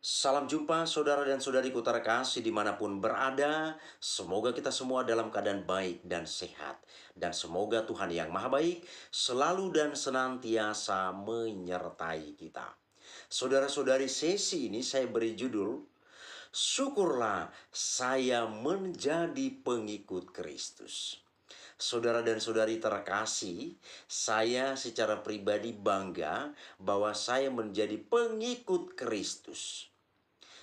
Salam jumpa saudara dan saudariku terkasih dimanapun berada. Semoga kita semua dalam keadaan baik dan sehat. Dan semoga Tuhan yang maha baik selalu dan senantiasa menyertai kita. Saudara-saudari sesi ini saya beri judul Syukurlah saya menjadi pengikut Kristus. Saudara dan saudari terkasih, saya secara pribadi bangga bahwa saya menjadi pengikut Kristus.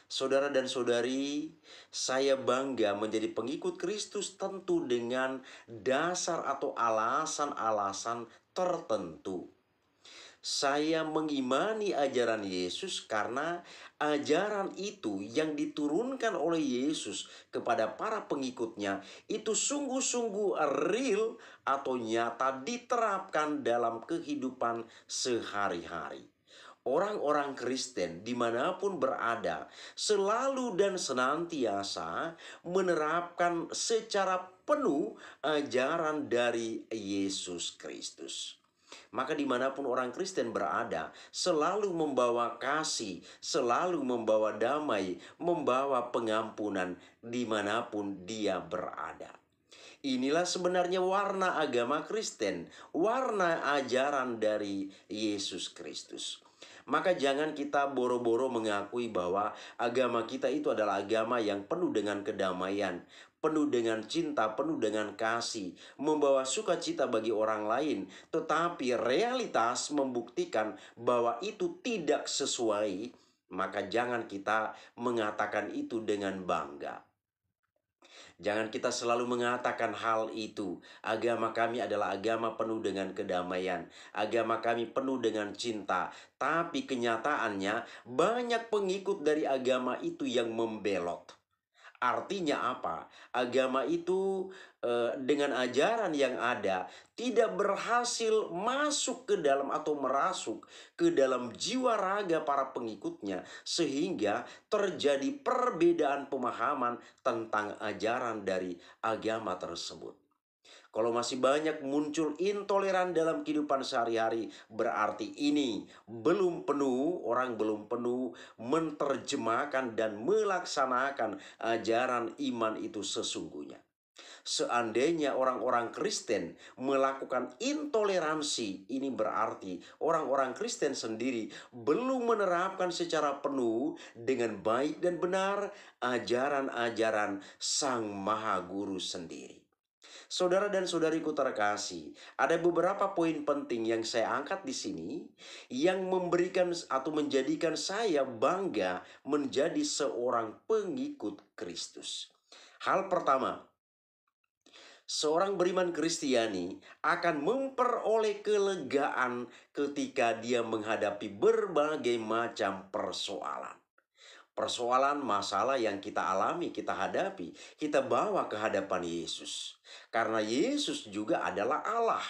Saudara dan saudari, saya bangga menjadi pengikut Kristus tentu dengan dasar atau alasan-alasan tertentu. Saya mengimani ajaran Yesus karena ajaran itu yang diturunkan oleh Yesus kepada para pengikutnya itu sungguh-sungguh real atau nyata diterapkan dalam kehidupan sehari-hari orang-orang Kristen dimanapun berada selalu dan senantiasa menerapkan secara penuh ajaran dari Yesus Kristus. Maka dimanapun orang Kristen berada, selalu membawa kasih, selalu membawa damai, membawa pengampunan dimanapun dia berada. Inilah sebenarnya warna agama Kristen, warna ajaran dari Yesus Kristus. Maka jangan kita boro-boro mengakui bahwa agama kita itu adalah agama yang penuh dengan kedamaian, penuh dengan cinta, penuh dengan kasih, membawa sukacita bagi orang lain, tetapi realitas membuktikan bahwa itu tidak sesuai, maka jangan kita mengatakan itu dengan bangga. Jangan kita selalu mengatakan hal itu. Agama kami adalah agama penuh dengan kedamaian. Agama kami penuh dengan cinta. Tapi kenyataannya banyak pengikut dari agama itu yang membelot. Artinya apa? Agama itu eh, dengan ajaran yang ada tidak berhasil masuk ke dalam atau merasuk ke dalam jiwa raga para pengikutnya sehingga terjadi perbedaan pemahaman tentang ajaran dari agama tersebut. Kalau masih banyak muncul intoleran dalam kehidupan sehari-hari, berarti ini belum penuh, orang belum penuh menerjemahkan dan melaksanakan ajaran iman itu sesungguhnya. Seandainya orang-orang Kristen melakukan intoleransi, ini berarti orang-orang Kristen sendiri belum menerapkan secara penuh dengan baik dan benar ajaran-ajaran Sang Maha Guru sendiri. Saudara dan saudariku terkasih, ada beberapa poin penting yang saya angkat di sini yang memberikan atau menjadikan saya bangga menjadi seorang pengikut Kristus. Hal pertama, seorang beriman Kristiani akan memperoleh kelegaan ketika dia menghadapi berbagai macam persoalan persoalan masalah yang kita alami, kita hadapi, kita bawa ke hadapan Yesus. Karena Yesus juga adalah Allah.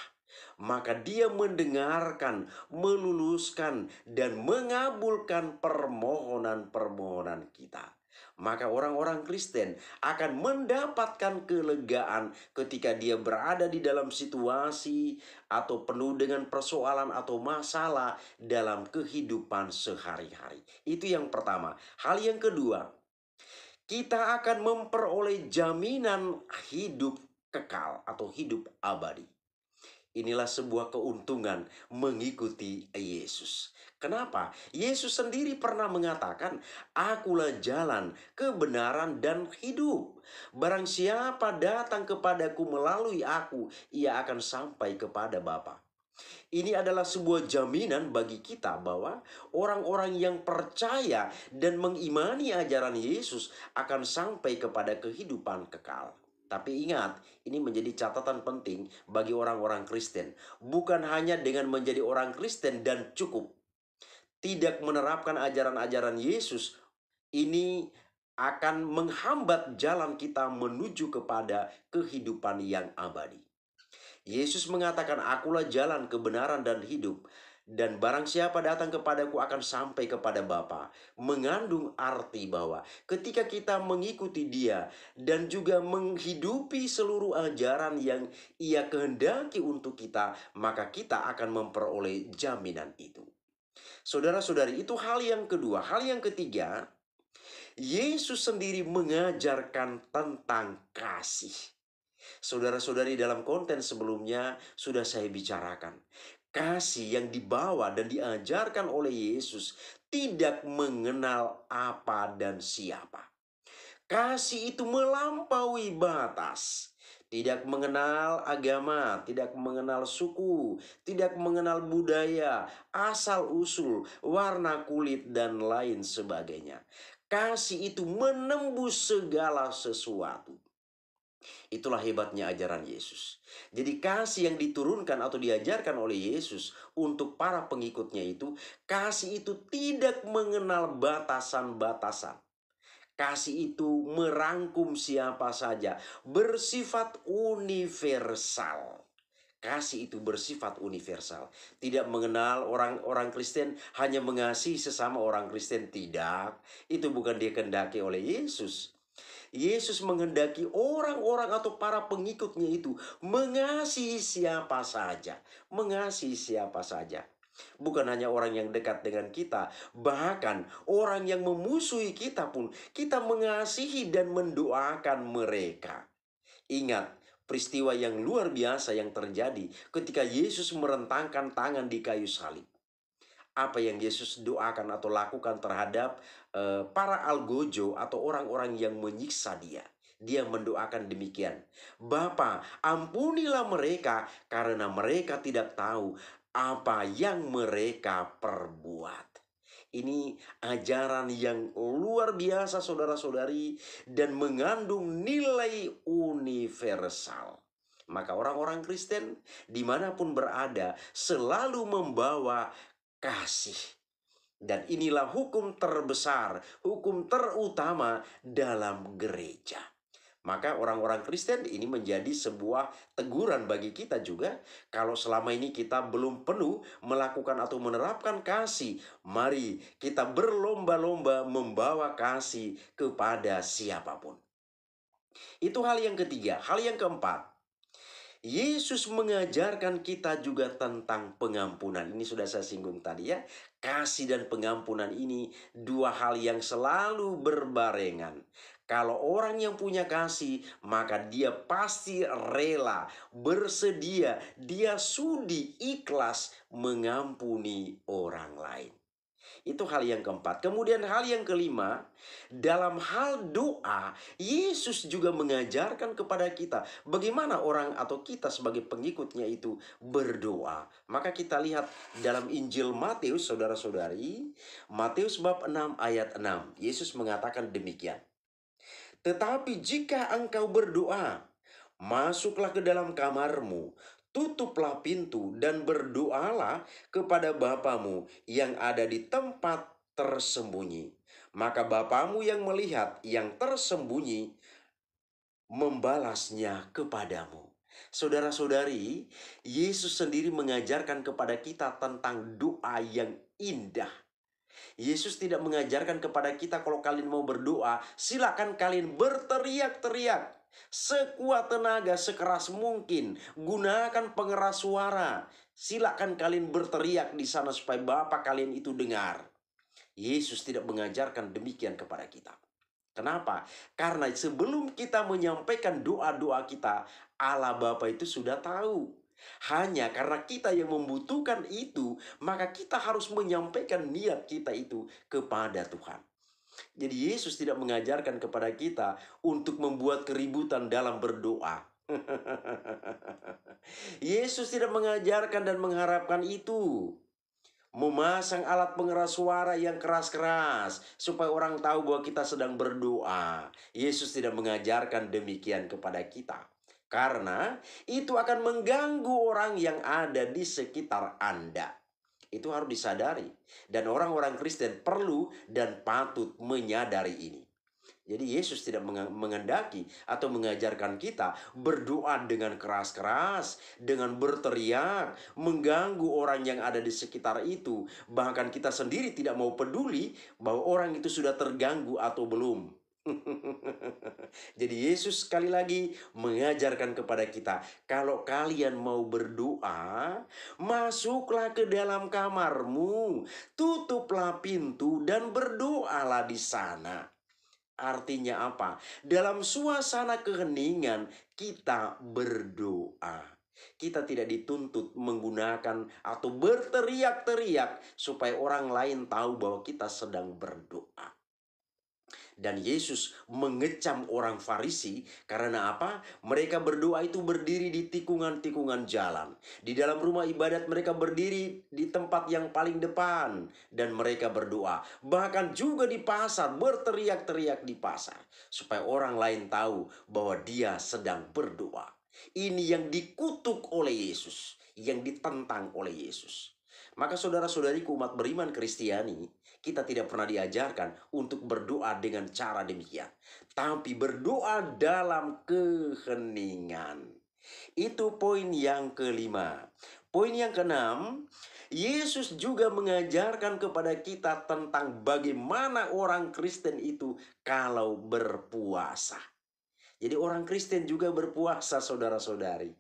Maka dia mendengarkan, meluluskan, dan mengabulkan permohonan-permohonan kita maka orang-orang Kristen akan mendapatkan kelegaan ketika dia berada di dalam situasi atau penuh dengan persoalan atau masalah dalam kehidupan sehari-hari. Itu yang pertama. Hal yang kedua, kita akan memperoleh jaminan hidup kekal atau hidup abadi. Inilah sebuah keuntungan mengikuti Yesus. Kenapa? Yesus sendiri pernah mengatakan, "Akulah jalan, kebenaran dan hidup. Barang siapa datang kepadaku melalui aku, ia akan sampai kepada Bapa." Ini adalah sebuah jaminan bagi kita bahwa orang-orang yang percaya dan mengimani ajaran Yesus akan sampai kepada kehidupan kekal. Tapi ingat, ini menjadi catatan penting bagi orang-orang Kristen. Bukan hanya dengan menjadi orang Kristen dan cukup. Tidak menerapkan ajaran-ajaran Yesus, ini akan menghambat jalan kita menuju kepada kehidupan yang abadi. Yesus mengatakan, "Akulah jalan, kebenaran, dan hidup. Dan barang siapa datang kepadaku akan sampai kepada Bapa. Mengandung arti bahwa ketika kita mengikuti dia dan juga menghidupi seluruh ajaran yang ia kehendaki untuk kita, maka kita akan memperoleh jaminan itu. Saudara-saudari, itu hal yang kedua. Hal yang ketiga, Yesus sendiri mengajarkan tentang kasih. Saudara-saudari, dalam konten sebelumnya sudah saya bicarakan kasih yang dibawa dan diajarkan oleh Yesus tidak mengenal apa dan siapa. Kasih itu melampaui batas, tidak mengenal agama, tidak mengenal suku, tidak mengenal budaya, asal-usul, warna kulit, dan lain sebagainya. Kasih itu menembus segala sesuatu. Itulah hebatnya ajaran Yesus. Jadi kasih yang diturunkan atau diajarkan oleh Yesus untuk para pengikutnya itu, kasih itu tidak mengenal batasan-batasan. Kasih itu merangkum siapa saja, bersifat universal. Kasih itu bersifat universal, tidak mengenal orang-orang Kristen hanya mengasihi sesama orang Kristen. Tidak, itu bukan dikendaki oleh Yesus. Yesus menghendaki orang-orang atau para pengikutnya itu mengasihi siapa saja, mengasihi siapa saja. Bukan hanya orang yang dekat dengan kita, bahkan orang yang memusuhi kita pun kita mengasihi dan mendoakan mereka. Ingat, peristiwa yang luar biasa yang terjadi ketika Yesus merentangkan tangan di kayu salib apa yang Yesus doakan atau lakukan terhadap uh, para algojo atau orang-orang yang menyiksa dia. Dia mendoakan demikian. Bapa, ampunilah mereka karena mereka tidak tahu apa yang mereka perbuat. Ini ajaran yang luar biasa saudara-saudari dan mengandung nilai universal. Maka orang-orang Kristen dimanapun berada selalu membawa kasih. Dan inilah hukum terbesar, hukum terutama dalam gereja. Maka orang-orang Kristen ini menjadi sebuah teguran bagi kita juga. Kalau selama ini kita belum penuh melakukan atau menerapkan kasih, mari kita berlomba-lomba membawa kasih kepada siapapun. Itu hal yang ketiga. Hal yang keempat, Yesus mengajarkan kita juga tentang pengampunan. Ini sudah saya singgung tadi ya. Kasih dan pengampunan ini dua hal yang selalu berbarengan. Kalau orang yang punya kasih, maka dia pasti rela, bersedia, dia sudi ikhlas mengampuni orang lain. Itu hal yang keempat. Kemudian hal yang kelima, dalam hal doa, Yesus juga mengajarkan kepada kita bagaimana orang atau kita sebagai pengikutnya itu berdoa. Maka kita lihat dalam Injil Matius, saudara-saudari, Matius bab 6 ayat 6. Yesus mengatakan demikian. Tetapi jika engkau berdoa, masuklah ke dalam kamarmu, tutuplah pintu dan berdoalah kepada Bapamu yang ada di tempat tersembunyi. Maka Bapamu yang melihat yang tersembunyi membalasnya kepadamu. Saudara-saudari, Yesus sendiri mengajarkan kepada kita tentang doa yang indah. Yesus tidak mengajarkan kepada kita kalau kalian mau berdoa, silakan kalian berteriak-teriak Sekuat tenaga, sekeras mungkin. Gunakan pengeras suara. Silakan kalian berteriak di sana supaya Bapak kalian itu dengar. Yesus tidak mengajarkan demikian kepada kita. Kenapa? Karena sebelum kita menyampaikan doa-doa kita, Allah Bapa itu sudah tahu. Hanya karena kita yang membutuhkan itu, maka kita harus menyampaikan niat kita itu kepada Tuhan. Jadi Yesus tidak mengajarkan kepada kita untuk membuat keributan dalam berdoa. Yesus tidak mengajarkan dan mengharapkan itu. Memasang alat pengeras suara yang keras-keras supaya orang tahu bahwa kita sedang berdoa. Yesus tidak mengajarkan demikian kepada kita. Karena itu akan mengganggu orang yang ada di sekitar Anda. Itu harus disadari. Dan orang-orang Kristen perlu dan patut menyadari ini. Jadi Yesus tidak mengendaki atau mengajarkan kita berdoa dengan keras-keras, dengan berteriak, mengganggu orang yang ada di sekitar itu. Bahkan kita sendiri tidak mau peduli bahwa orang itu sudah terganggu atau belum. Jadi Yesus sekali lagi mengajarkan kepada kita, kalau kalian mau berdoa, masuklah ke dalam kamarmu, tutuplah pintu dan berdoalah di sana. Artinya apa? Dalam suasana keheningan kita berdoa. Kita tidak dituntut menggunakan atau berteriak-teriak supaya orang lain tahu bahwa kita sedang berdoa. Dan Yesus mengecam orang Farisi karena apa? Mereka berdoa itu berdiri di tikungan-tikungan jalan. Di dalam rumah ibadat mereka berdiri di tempat yang paling depan dan mereka berdoa. Bahkan juga di pasar berteriak-teriak di pasar supaya orang lain tahu bahwa dia sedang berdoa. Ini yang dikutuk oleh Yesus, yang ditentang oleh Yesus. Maka saudara-saudariku umat beriman Kristiani, kita tidak pernah diajarkan untuk berdoa dengan cara demikian. Tapi berdoa dalam keheningan. Itu poin yang kelima. Poin yang keenam, Yesus juga mengajarkan kepada kita tentang bagaimana orang Kristen itu kalau berpuasa. Jadi orang Kristen juga berpuasa saudara-saudari.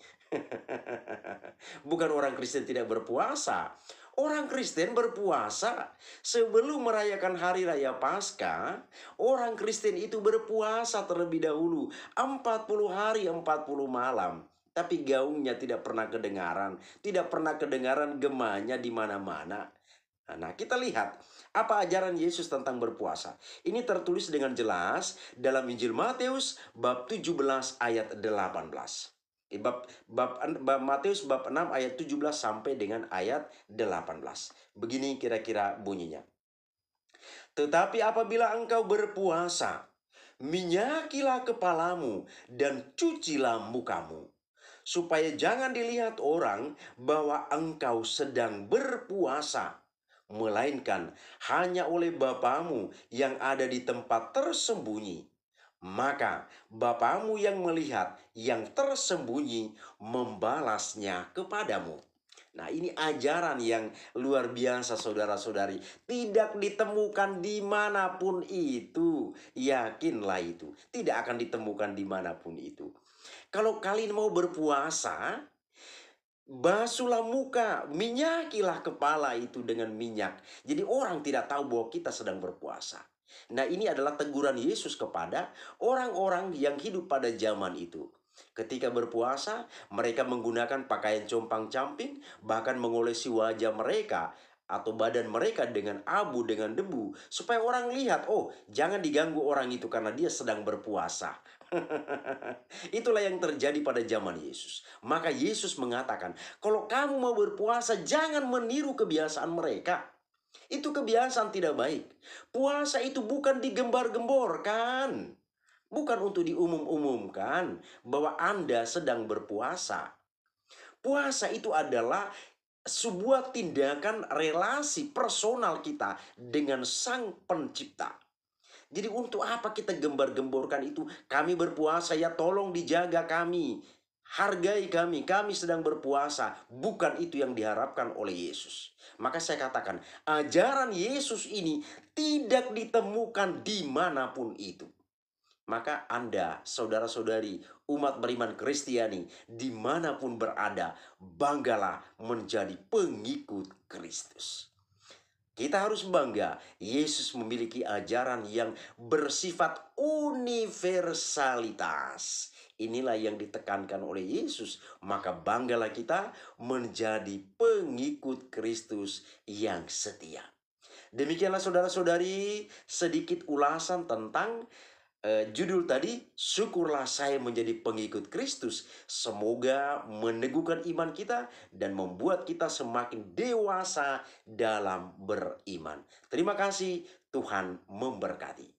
Bukan orang Kristen tidak berpuasa. Orang Kristen berpuasa sebelum merayakan hari raya Paskah. Orang Kristen itu berpuasa terlebih dahulu 40 hari 40 malam. Tapi gaungnya tidak pernah kedengaran, tidak pernah kedengaran gemanya di mana-mana. Nah, kita lihat apa ajaran Yesus tentang berpuasa. Ini tertulis dengan jelas dalam Injil Matius bab 17 ayat 18. Eh, bab, bab, bab Matius bab 6 ayat 17 sampai dengan ayat 18. Begini kira-kira bunyinya. Tetapi apabila engkau berpuasa, minyakilah kepalamu dan cucilah mukamu. Supaya jangan dilihat orang bahwa engkau sedang berpuasa. Melainkan hanya oleh Bapamu yang ada di tempat tersembunyi maka Bapamu yang melihat yang tersembunyi membalasnya kepadamu. Nah, ini ajaran yang luar biasa, saudara-saudari. Tidak ditemukan dimanapun itu. Yakinlah itu, tidak akan ditemukan dimanapun itu. Kalau kalian mau berpuasa, basuhlah muka, minyakilah kepala itu dengan minyak. Jadi, orang tidak tahu bahwa kita sedang berpuasa. Nah, ini adalah teguran Yesus kepada orang-orang yang hidup pada zaman itu. Ketika berpuasa, mereka menggunakan pakaian compang-camping, bahkan mengolesi wajah mereka atau badan mereka dengan abu dengan debu supaya orang lihat oh jangan diganggu orang itu karena dia sedang berpuasa itulah yang terjadi pada zaman Yesus maka Yesus mengatakan kalau kamu mau berpuasa jangan meniru kebiasaan mereka itu kebiasaan tidak baik. Puasa itu bukan digembar-gemborkan. Bukan untuk diumum-umumkan bahwa Anda sedang berpuasa. Puasa itu adalah sebuah tindakan relasi personal kita dengan Sang Pencipta. Jadi untuk apa kita gembar-gemborkan itu? Kami berpuasa ya tolong dijaga kami. Hargai kami, kami sedang berpuasa. Bukan itu yang diharapkan oleh Yesus. Maka saya katakan, ajaran Yesus ini tidak ditemukan dimanapun itu. Maka Anda, saudara-saudari, umat beriman Kristiani, dimanapun berada, banggalah menjadi pengikut Kristus. Kita harus bangga, Yesus memiliki ajaran yang bersifat universalitas Inilah yang ditekankan oleh Yesus. Maka banggalah kita menjadi pengikut Kristus yang setia. Demikianlah saudara-saudari sedikit ulasan tentang eh, judul tadi, syukurlah saya menjadi pengikut Kristus. Semoga meneguhkan iman kita dan membuat kita semakin dewasa dalam beriman. Terima kasih, Tuhan memberkati.